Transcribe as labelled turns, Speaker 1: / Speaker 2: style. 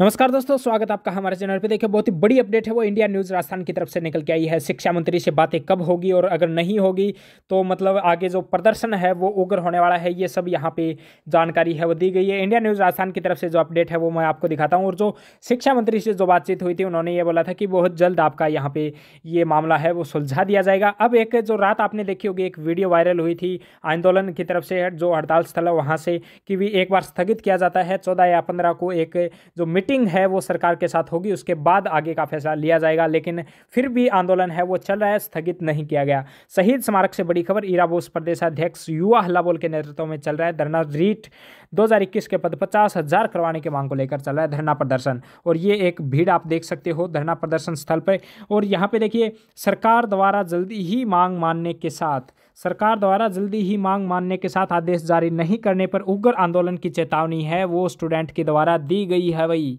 Speaker 1: नमस्कार दोस्तों स्वागत आपका हमारे चैनल पे देखिए बहुत ही बड़ी अपडेट है वो इंडिया न्यूज़ राजस्थान की तरफ से निकल के आई है शिक्षा मंत्री से बातें कब होगी और अगर नहीं होगी तो मतलब आगे जो प्रदर्शन है वो उग्र होने वाला है ये सब यहाँ पे जानकारी है वो दी गई है इंडिया न्यूज़ राजस्थान की तरफ से जो अपडेट है वो मैं आपको दिखाता हूँ और जो शिक्षा मंत्री से जो बातचीत हुई थी उन्होंने ये बोला था कि बहुत जल्द आपका यहाँ पे ये मामला है वो सुलझा दिया जाएगा अब एक जो रात आपने देखी होगी एक वीडियो वायरल हुई थी आंदोलन की तरफ से जो हड़ताल स्थल है वहाँ से कि भी एक बार स्थगित किया जाता है चौदह या पंद्रह को एक जो मीटिंग है वो सरकार के साथ होगी उसके बाद आगे का फैसला लिया जाएगा लेकिन फिर भी आंदोलन है वो चल रहा है स्थगित नहीं किया गया शहीद स्मारक से बड़ी खबर ईरा बोस प्रदेशाध्यक्ष युवा हल्ला बोल के नेतृत्व में चल रहा है धरना रीट दो के पद पचास हजार करवाने की मांग को लेकर चल रहा है धरना प्रदर्शन और ये एक भीड़ आप देख सकते हो धरना प्रदर्शन स्थल पर और यहाँ पे देखिए सरकार द्वारा जल्दी ही मांग मानने के साथ सरकार द्वारा जल्दी ही मांग मानने के साथ आदेश जारी नहीं करने पर उग्र आंदोलन की चेतावनी है वो स्टूडेंट के द्वारा दी गई है वही